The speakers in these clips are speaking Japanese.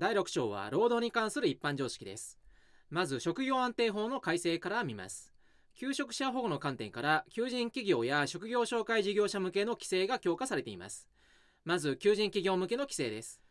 第6章は労働に関する一般常識です。まず、職業安定法の改正から見ます。求職者保護の観点から、求人企業や職業紹介事業者向けの規制が強化されています。まず、求人企業向けの規制です。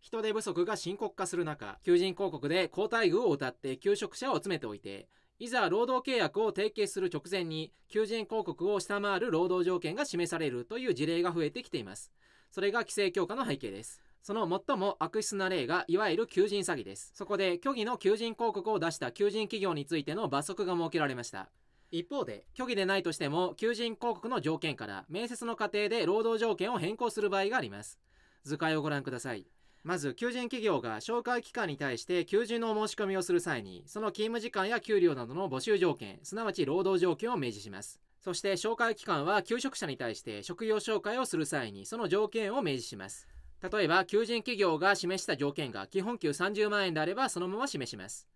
人手不足が深刻化する中、求人広告で高待具を謳って求職者を詰めておいて、いざ労働契約を締結する直前に、求人広告を下回る労働条件が示されるという事例が増えてきています。それが規制強化の背景です。その最も悪質な例が、いわゆる求人詐欺です。そこで、虚偽の求人広告を出した求人企業についての罰則が設けられました。一方で、虚偽でないとしても、求人広告の条件から、面接の過程で労働条件を変更する場合があります。図解をご覧ください。まず、求人企業が紹介機関に対して求人の申し込みをする際に、その勤務時間や給料などの募集条件、すなわち労働条件を明示します。そして、紹介機関は求職者に対して職業紹介をする際に、その条件を明示します。例えば、求人企業が示した条件が基本給30万円であればそのまま示します。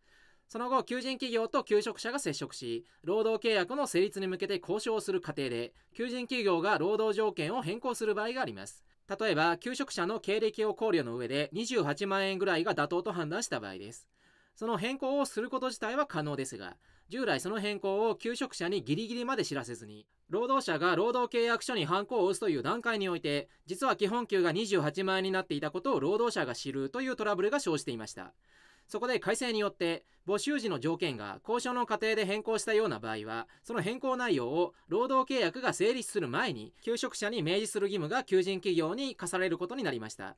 その後、求人企業と求職者が接触し、労働契約の成立に向けて交渉をする過程で、求人企業が労働条件を変更する場合があります。例えば、求職者の経歴を考慮の上で28万円ぐらいが妥当と判断した場合です。その変更をすること自体は可能ですが、従来その変更を求職者にギリギリまで知らせずに、労働者が労働契約書にハンコを押すという段階において、実は基本給が28万円になっていたことを労働者が知るというトラブルが生じていました。そこで改正によって、募集時の条件が交渉の過程で変更したような場合は、その変更内容を労働契約が成立する前に、求職者に明示する義務が求人企業に課されることになりました。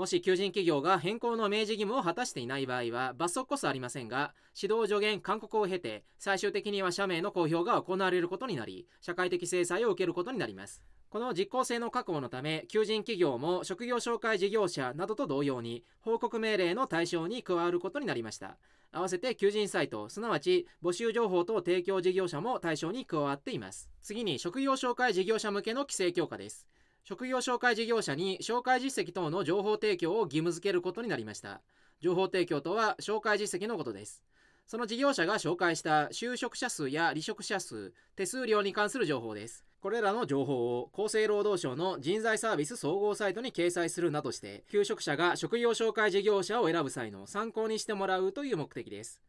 もし求人企業が変更の明示義務を果たしていない場合は罰則こそありませんが、指導助言勧告を経て、最終的には社名の公表が行われることになり、社会的制裁を受けることになります。この実効性の確保のため、求人企業も職業紹介事業者などと同様に、報告命令の対象に加わることになりました。合わせて求人サイト、すなわち募集情報等提供事業者も対象に加わっています。次に、職業紹介事業者向けの規制強化です。職業紹介事業者に紹介実績等の情報提供を義務付けることになりました。情報提供とは紹介実績のことです。その事業者が紹介した就職者数や離職者数、手数料に関する情報です。これらの情報を厚生労働省の人材サービス総合サイトに掲載するなどして、求職者が職業紹介事業者を選ぶ際の参考にしてもらうという目的です。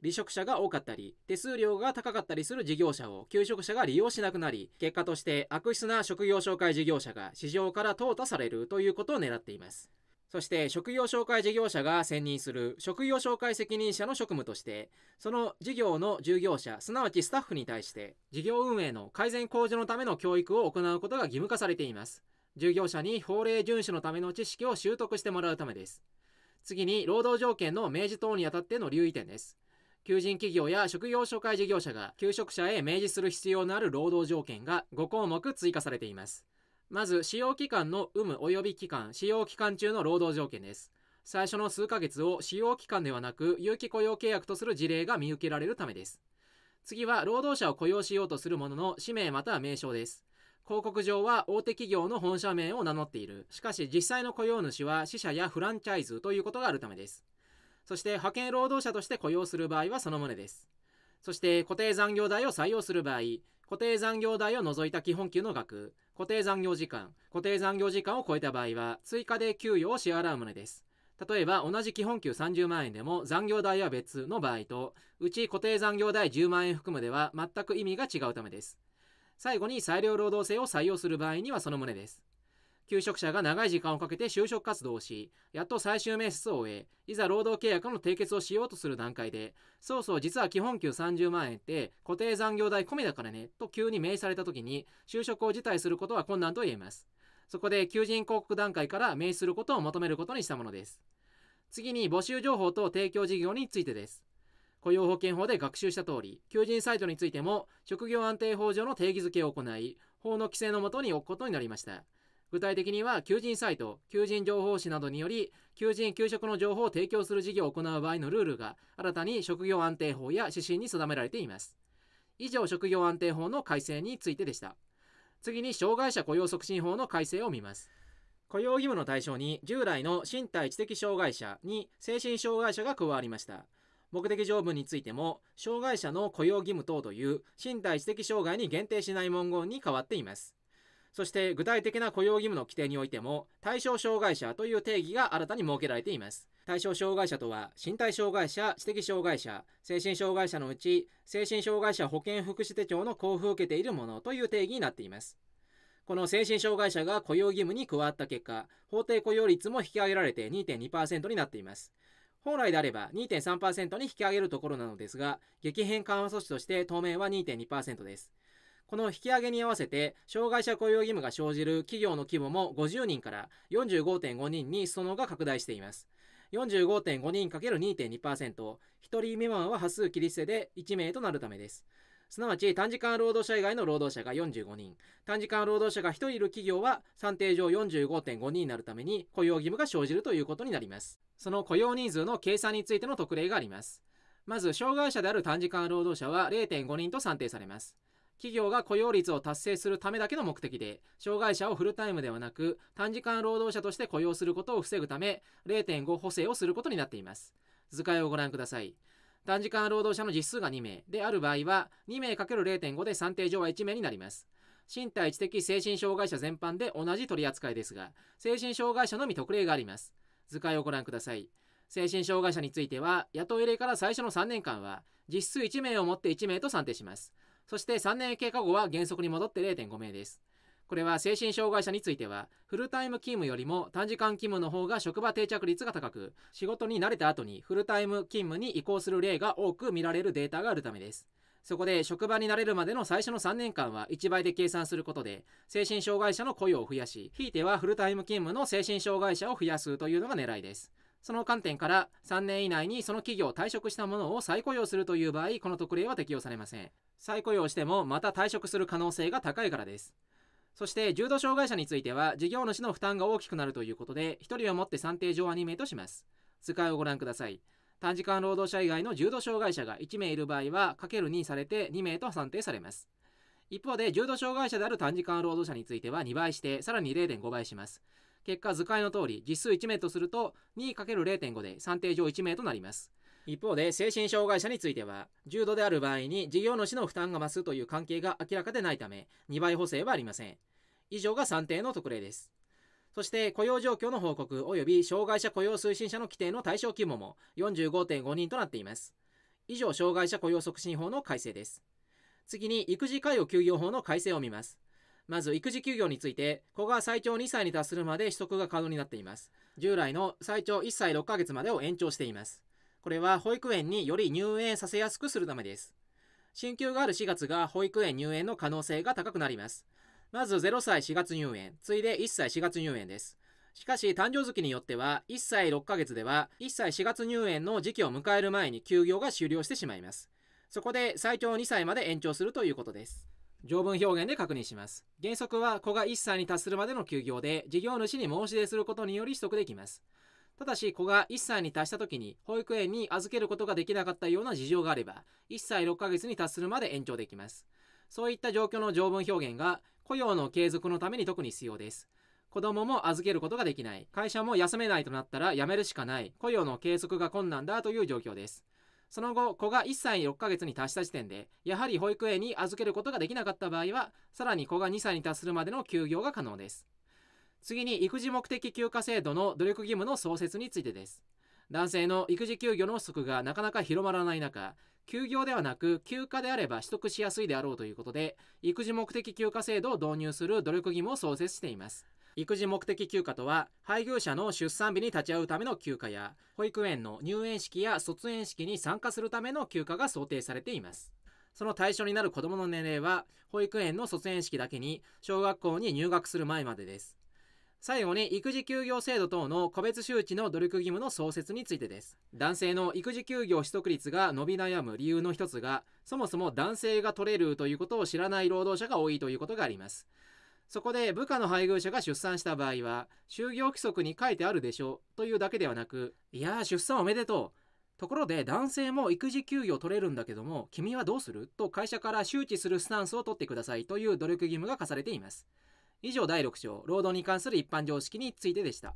離職者が多かったり、手数料が高かったりする事業者を求職者が利用しなくなり、結果として悪質な職業紹介事業者が市場から淘汰されるということを狙っています。そして職業紹介事業者が選任する職業紹介責任者の職務として、その事業の従業者、すなわちスタッフに対して、事業運営の改善向上のための教育を行うことが義務化されています。従業者に法令遵守のための知識を習得してもらうためです。次に、労働条件の明示等にあたっての留意点です。求人企業や職業紹介事業者が求職者へ明示する必要のある労働条件が5項目追加されています。まず、使用期間の有無及び期間、使用期間中の労働条件です。最初の数ヶ月を使用期間ではなく、有期雇用契約とする事例が見受けられるためです。次は、労働者を雇用しようとするものの氏名または名称です。広告上は大手企業の本社名を名乗っている。しかし、実際の雇用主は死者やフランチャイズということがあるためです。そして派遣労働者として雇用する場合はその旨です。そして固定残業代を採用する場合、固定残業代を除いた基本給の額、固定残業時間、固定残業時間を超えた場合は、追加で給与を支払う旨です。例えば、同じ基本給30万円でも残業代は別の場合と、うち固定残業代10万円含むでは全く意味が違うためです。最後に裁量労働制を採用する場合にはその旨です。求職者が長い時間をかけて就職活動をし、やっと最終面接を終え、いざ労働契約の締結をしようとする段階で、そうそう実は基本給30万円って固定残業代込みだからね、と急に命じされた時に、就職を辞退することは困難と言えます。そこで求人広告段階から命じすることを求めることにしたものです。次に募集情報と提供事業についてです。雇用保険法で学習した通り、求人サイトについても職業安定法上の定義づけを行い、法の規制のもとに置くことになりました。具体的には、求人サイト、求人情報誌などにより、求人・求職の情報を提供する事業を行う場合のルールが、新たに職業安定法や指針に定められています。以上、職業安定法の改正についてでした。次に、障害者雇用促進法の改正を見ます。雇用義務の対象に、従来の身体知的障害者に精神障害者が加わりました。目的条文についても、障害者の雇用義務等という身体知的障害に限定しない文言に変わっています。そして具体的な雇用義務の規定においても対象障害者という定義が新たに設けられています。対象障害者とは身体障害者、知的障害者、精神障害者のうち精神障害者保健福祉手帳の交付を受けているものという定義になっています。この精神障害者が雇用義務に加わった結果、法定雇用率も引き上げられて2.2%になっています。本来であれば2.3%に引き上げるところなのですが、激変緩和措置として当面は2.2%です。この引き上げに合わせて、障害者雇用義務が生じる企業の規模も50人から45.5人に裾野が拡大しています。45.5人 ×2.2%、1人未満は多数切り捨てで1名となるためです。すなわち短時間労働者以外の労働者が45人、短時間労働者が1人いる企業は算定上45.5人になるために雇用義務が生じるということになります。その雇用人数の計算についての特例があります。まず、障害者である短時間労働者は0.5人と算定されます。企業が雇用率を達成するためだけの目的で、障害者をフルタイムではなく、短時間労働者として雇用することを防ぐため、0.5補正をすることになっています。図解をご覧ください。短時間労働者の実数が2名である場合は、2名 ×0.5 で算定上は1名になります。身体知的精神障害者全般で同じ取り扱いですが、精神障害者のみ特例があります。図解をご覧ください。精神障害者については、雇い入れから最初の3年間は、実数1名をもって1名と算定します。そして3年経過後は原則に戻って0.5名です。これは精神障害者については、フルタイム勤務よりも短時間勤務の方が職場定着率が高く、仕事に慣れた後にフルタイム勤務に移行する例が多く見られるデータがあるためです。そこで職場に慣れるまでの最初の3年間は1倍で計算することで、精神障害者の雇用を増やし、ひいてはフルタイム勤務の精神障害者を増やすというのが狙いです。その観点から3年以内にその企業を退職したものを再雇用するという場合、この特例は適用されません。再雇用してもまた退職する可能性が高いからです。そして重度障害者については事業主の負担が大きくなるということで、1人をもって算定上アニメとします。図解をご覧ください。短時間労働者以外の重度障害者が1名いる場合は、×2 にされて2名と算定されます。一方で、重度障害者である短時間労働者については2倍して、さらに0.5倍します。結果図解の通り実数1名とすると 2×0.5 で算定上1名となります。一方で精神障害者については重度である場合に事業主の負担が増すという関係が明らかでないため2倍補正はありません以上が算定の特例ですそして雇用状況の報告及び障害者雇用推進者の規定の対象規模も45.5人となっています以上障害者雇用促進法の改正です次に育児介護休業法の改正を見ますまず育児休業について子が最長2歳に達するまで取得が可能になっています従来の最長1歳6ヶ月までを延長していますこれは保育園により入園させやすくするためです進級がある4月が保育園入園の可能性が高くなりますまず0歳4月入園次いで1歳4月入園ですしかし誕生月によっては1歳6ヶ月では1歳4月入園の時期を迎える前に休業が終了してしまいますそこで最長2歳まで延長するということです条文表現で確認します。原則は子が1歳に達するまでの休業で、事業主に申し出することにより取得できます。ただし、子が1歳に達した時に、保育園に預けることができなかったような事情があれば、1歳6ヶ月に達するまで延長できます。そういった状況の条文表現が、雇用の継続のために特に必要です。子供も預けることができない、会社も休めないとなったら辞めるしかない、雇用の継続が困難だという状況です。その後子が1歳6ヶ月に達した時点でやはり保育園に預けることができなかった場合はさらに子が2歳に達するまでの休業が可能です次に育児目的休暇制度の努力義務の創設についてです男性の育児休業の不足がなかなか広まらない中休業ではなく休暇であれば取得しやすいであろうということで育児目的休暇制度を導入する努力義務を創設しています育児目的休暇とは、配偶者の出産日に立ち会うための休暇や、保育園の入園式や卒園式に参加するための休暇が想定されています。その対象になる子供の年齢は、保育園の卒園式だけに、小学校に入学する前までです。最後に育児休業制度等の個別周知の努力義務の創設についてです。男性の育児休業取得率が伸び悩む理由の一つが、そもそも男性が取れるということを知らない労働者が多いということがあります。そこで部下の配偶者が出産した場合は、就業規則に書いてあるでしょうというだけではなく、いやー出産おめでとう。ところで男性も育児休業取れるんだけども、君はどうすると会社から周知するスタンスを取ってくださいという努力義務が課されています。以上第6章、労働に関する一般常識についてでした。